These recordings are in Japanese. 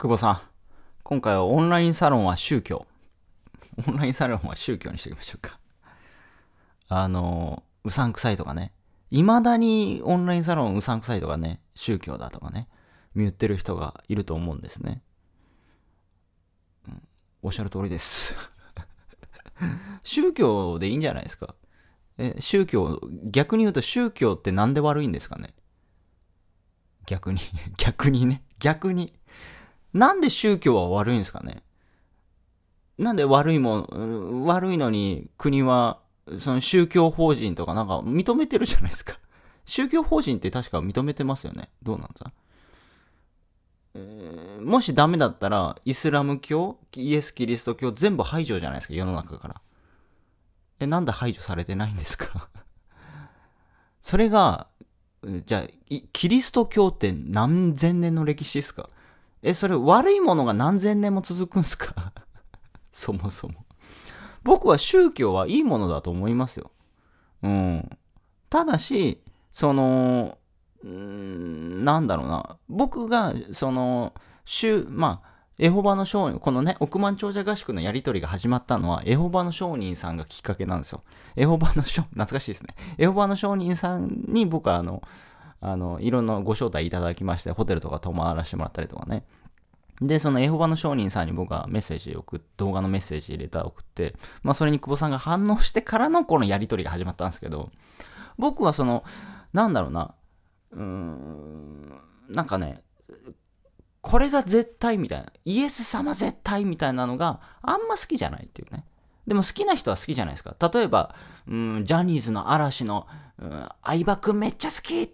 久保さん、今回はオンラインサロンは宗教。オンラインサロンは宗教にしておきましょうか。あの、うさんくさいとかね。未だにオンラインサロンうさんくさいとかね、宗教だとかね、言ってる人がいると思うんですね。うん、おっしゃる通りです。宗教でいいんじゃないですか。え、宗教、逆に言うと宗教ってなんで悪いんですかね逆に、逆にね、逆に。なんで宗教は悪いんですかねなんで悪いもん、悪いのに国は、その宗教法人とかなんか認めてるじゃないですか。宗教法人って確か認めてますよね。どうなんだ、えー、もしダメだったら、イスラム教、イエス・キリスト教全部排除じゃないですか、世の中から。え、なんで排除されてないんですか それが、じゃあ、キリスト教って何千年の歴史ですかえ、それ悪いものが何千年も続くんすか そもそも。僕は宗教はいいものだと思いますよ。うん。ただし、その、んなんだろうな。僕が、その、宗、まあ、エホバの商人、このね、億万長者合宿のやりとりが始まったのは、エホバの商人さんがきっかけなんですよ。エホバの商、懐かしいですね。エホバの商人さんに僕はあの、あの、いろんなご招待いただきまして、ホテルとか泊まらせてもらったりとかね。で、そのエホバの商人さんに僕はメッセージ送って、動画のメッセージ入れた送って、まあそれに久保さんが反応してからのこのやりとりが始まったんですけど、僕はその、なんだろうな、うーん、なんかね、これが絶対みたいな、イエス様絶対みたいなのがあんま好きじゃないっていうね。でも好きな人は好きじゃないですか。例えば、うん、ジャニーズの嵐の、うん、相葉くんめっちゃ好きっ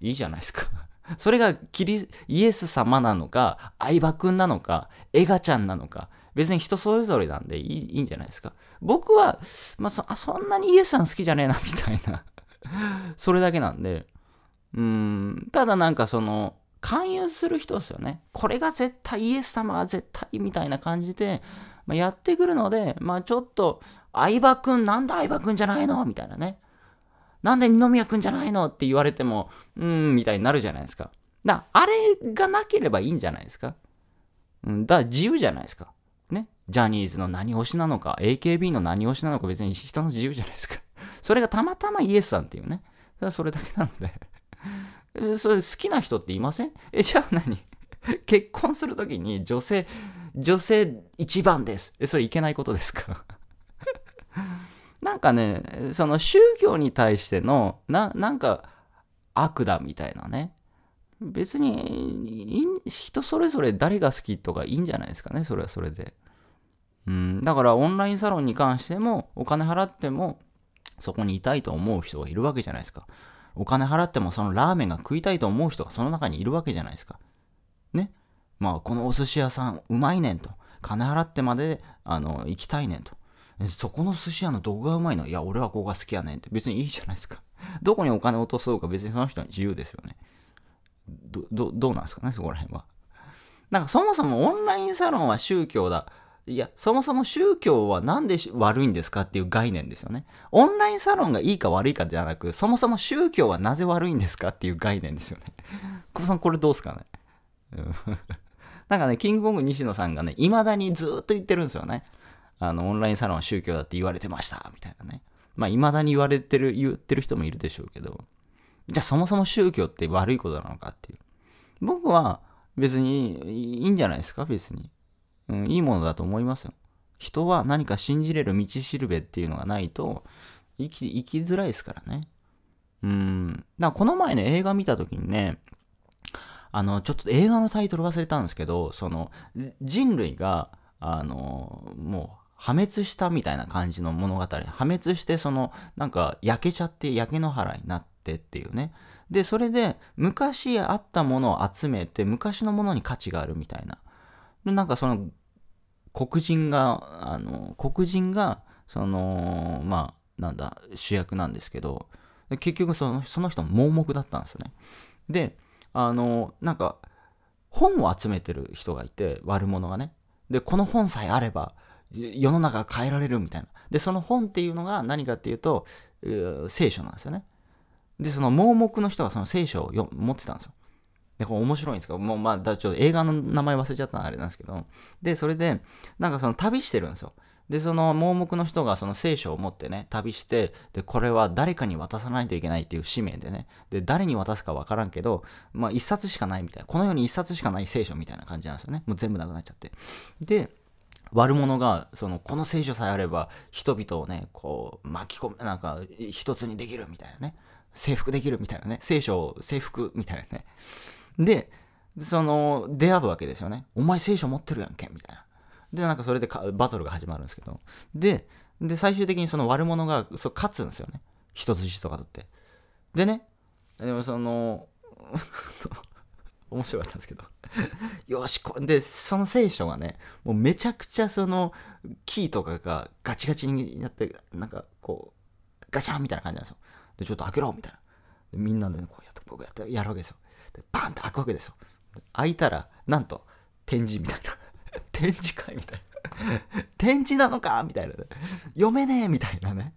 いいじゃないですか それがキリイエス様なのか、相葉君なのか、エガちゃんなのか、別に人それぞれなんでいいいいんじゃないですか。僕は、まあそあ、そんなにイエスさん好きじゃねえな、みたいな それだけなんで、うん、ただなんかその、勧誘する人ですよね。これが絶対、イエス様は絶対、みたいな感じで、まあ、やってくるので、まあちょっと、相葉君なんだ相葉君じゃないのみたいなね。なんで二宮くんじゃないのって言われても、うーん、みたいになるじゃないですか。だあれがなければいいんじゃないですか。うん、だから自由じゃないですか。ね。ジャニーズの何推しなのか、AKB の何推しなのか、別に人の自由じゃないですか。それがたまたまイエスさんっていうね。それそれだけなので それ好きな人っていませんえ、じゃあ何 結婚するときに女性、女性一番です。え、それいけないことですかなんかねその宗教に対してのななんか悪だみたいなね別に人それぞれ誰が好きとかいいんじゃないですかねそれはそれでうんだからオンラインサロンに関してもお金払ってもそこにいたいと思う人がいるわけじゃないですかお金払ってもそのラーメンが食いたいと思う人がその中にいるわけじゃないですかねまあこのお寿司屋さんうまいねんと金払ってまであの行きたいねんとそこの寿司屋のどこがうまいのいや、俺はここが好きやねんって別にいいじゃないですか。どこにお金を落とそうか別にその人は自由ですよね。ど、ど、どうなんですかね、そこら辺は。なんかそもそもオンラインサロンは宗教だ。いや、そもそも宗教は何で悪いんですかっていう概念ですよね。オンラインサロンがいいか悪いかではなく、そもそも宗教はなぜ悪いんですかっていう概念ですよね。久保さん、これどうすかね なんかね、キングコング西野さんがね、未だにずっと言ってるんですよね。あの、オンラインサロンは宗教だって言われてました、みたいなね。まあ、未だに言われてる、言ってる人もいるでしょうけど、じゃあそもそも宗教って悪いことなのかっていう。僕は別にいいんじゃないですか、別に。うん、いいものだと思いますよ。人は何か信じれる道しるべっていうのがないと生き、生きづらいですからね。うん。だからこの前ね、映画見た時にね、あの、ちょっと映画のタイトル忘れたんですけど、その、人類が、あの、もう、破滅したみたいな感じの物語破滅してそのなんか焼けちゃって焼け野原になってっていうねでそれで昔あったものを集めて昔のものに価値があるみたいななんかその黒人があの黒人がそのまあなんだ主役なんですけど結局そのその人盲目だったんですよねであのなんか本を集めてる人がいて悪者がねでこの本さえあれば世の中が変えられるみたいな。で、その本っていうのが何かっていうと、う聖書なんですよね。で、その盲目の人がその聖書を持ってたんですよ。で、これ面白いんですけど、もうまあ、だちょっと映画の名前忘れちゃったのあれなんですけど、で、それで、なんかその旅してるんですよ。で、その盲目の人がその聖書を持ってね、旅して、で、これは誰かに渡さないといけないっていう使命でね、で、誰に渡すかわからんけど、まあ、一冊しかないみたいな、この世に一冊しかない聖書みたいな感じなんですよね。もう全部なくなっちゃって。で、悪者がそのこの聖書さえあれば人々をねこう巻き込むなんか一つにできるみたいなね征服できるみたいなね聖書を征服みたいなねでその出会うわけですよねお前聖書持ってるやんけみたいなでなんかそれでバトルが始まるんですけどでで最終的にその悪者がそ勝つんですよね一筋とかとってでねでもその 面白かったんですけど よしこでその聖書がねもうめちゃくちゃそのキーとかがガチガチになってなんかこうガチャンみたいな感じなんですよでちょっと開けろみたいなみんなで、ね、こうやって僕やってやるわけですよでバーンって開くわけですよ開いたらなんと展示みたいな 展示会みたいな 展示なのかみたいな、ね、読めねえみたいなね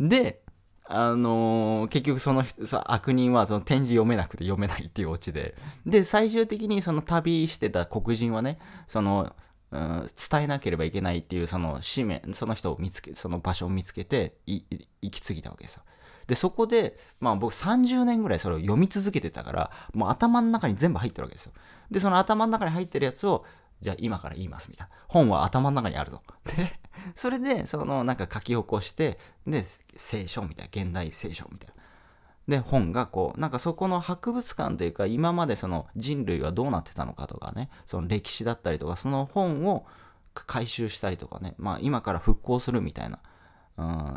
であのー、結局その悪人はその展示読めなくて読めないっていうオチでで最終的にその旅してた黒人はねその、うん、伝えなければいけないっていうその使命その人を見つけその場所を見つけて行き過ぎたわけですよ。でそこで、まあ、僕30年ぐらいそれを読み続けてたからもう頭の中に全部入ってるわけですよ。でその頭の中に入ってるやつをじゃあ今から言いますみたいな本は頭の中にあると。で それで、そのなんか書き起こして、で、聖書みたいな、現代聖書みたいな。で、本がこう、なんかそこの博物館というか、今までその人類はどうなってたのかとかね、その歴史だったりとか、その本を回収したりとかね、まあ今から復興するみたいな、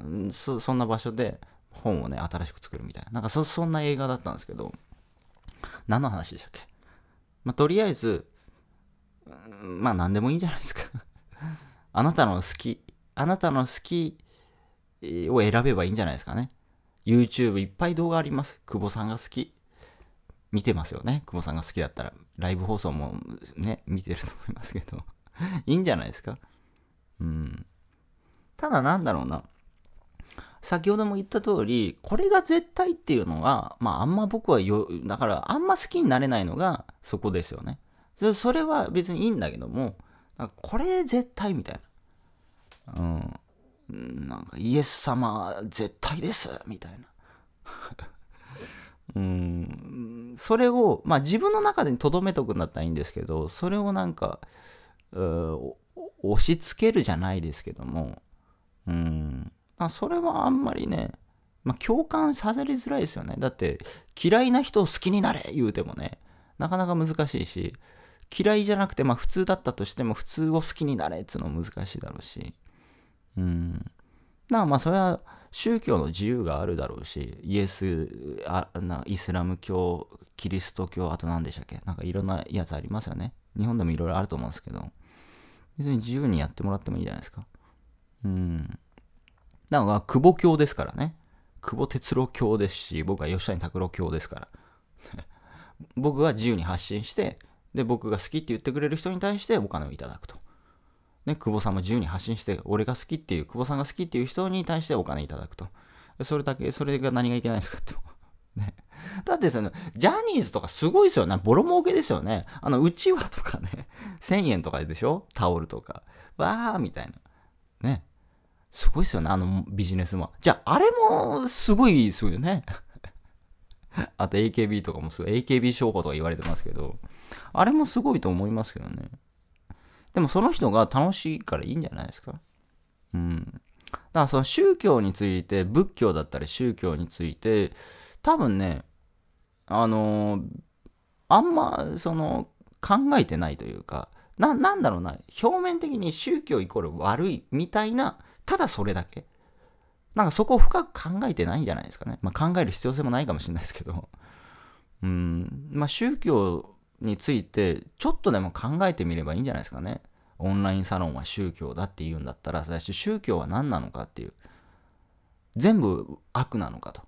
うんそ、そんな場所で本をね、新しく作るみたいな、なんかそそんな映画だったんですけど、何の話でしたっけまあとりあえず、まあ何でもいいんじゃないですかあなたの好き、あなたの好きを選べばいいんじゃないですかね。YouTube いっぱい動画あります。久保さんが好き。見てますよね。久保さんが好きだったら。ライブ放送もね、見てると思いますけど。いいんじゃないですか。うん。ただなんだろうな。先ほども言った通り、これが絶対っていうのが、まああんま僕はよ、だからあんま好きになれないのがそこですよね。それは別にいいんだけども、これ絶対みたいな。うん。なんかイエス様絶対ですみたいな。うん。それを、まあ自分の中でとどめとくんだったらいいんですけど、それをなんか、押し付けるじゃないですけども、うん。まあそれはあんまりね、まあ、共感させりづらいですよね。だって嫌いな人を好きになれ言うてもね、なかなか難しいし、嫌いじゃなくて、まあ普通だったとしても、普通を好きになれっつうのも難しいだろうし。うん。なあまあそれは宗教の自由があるだろうし、イエス、あなイスラム教、キリスト教、あと何でしたっけなんかいろんなやつありますよね。日本でもいろいろあると思うんですけど、別に自由にやってもらってもいいじゃないですか。うん。だから、久保教ですからね。久保哲郎教ですし、僕は吉谷拓郎教ですから。僕は自由に発信して、で、僕が好きって言ってくれる人に対してお金をいただくと。ね、久保さんも自由に発信して、俺が好きっていう、久保さんが好きっていう人に対してお金いただくと。それだけ、それが何がいけないんですかって。ね。だってその、ジャニーズとかすごいですよね。ボロ儲けですよね。あの、うちわとかね、1000 円とかでしょタオルとか。わーみたいな。ね。すごいですよね、あのビジネスも。じゃあ、あれもすごいですよね。あと AKB とかもすごい、AKB 証拠とか言われてますけど、あれもすごいと思いますけどね。でもその人が楽しいからいいんじゃないですか。うん。だからその宗教について、仏教だったり宗教について、多分ね、あのー、あんま、その、考えてないというか、な、なんだろうな、表面的に宗教イコール悪いみたいな、ただそれだけ。なんかそこを深く考えてないんじゃないですかね。まあ、考える必要性もないかもしれないですけど。うん。まあ、宗教について、ちょっとでも考えてみればいいんじゃないですかね。オンラインサロンは宗教だって言うんだったら、最初宗教は何なのかっていう。全部悪なのかと。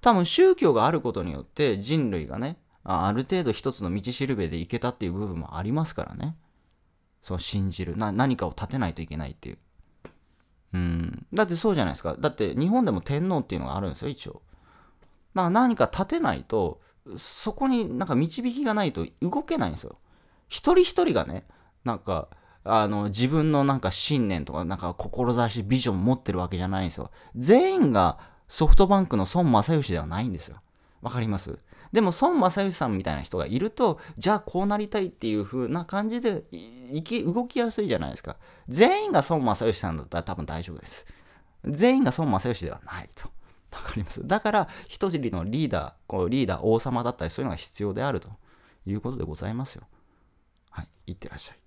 多分宗教があることによって人類がね、ある程度一つの道しるべでいけたっていう部分もありますからね。そう信じるな。何かを立てないといけないっていう。うん、だってそうじゃないですか。だって日本でも天皇っていうのがあるんですよ、一応。だから何か立てないと、そこになんか導きがないと動けないんですよ。一人一人がね、なんか、あの自分のなんか信念とか、なんか志、ビジョン持ってるわけじゃないんですよ。全員がソフトバンクの孫正義ではないんですよ。わかりますでも孫正義さんみたいな人がいるとじゃあこうなりたいっていう風な感じでいき動きやすいじゃないですか全員が孫正義さんだったら多分大丈夫です全員が孫正義ではないとわかりますだから一尻のリーダーこうリーダー王様だったりそういうのが必要であるということでございますよはいいってらっしゃい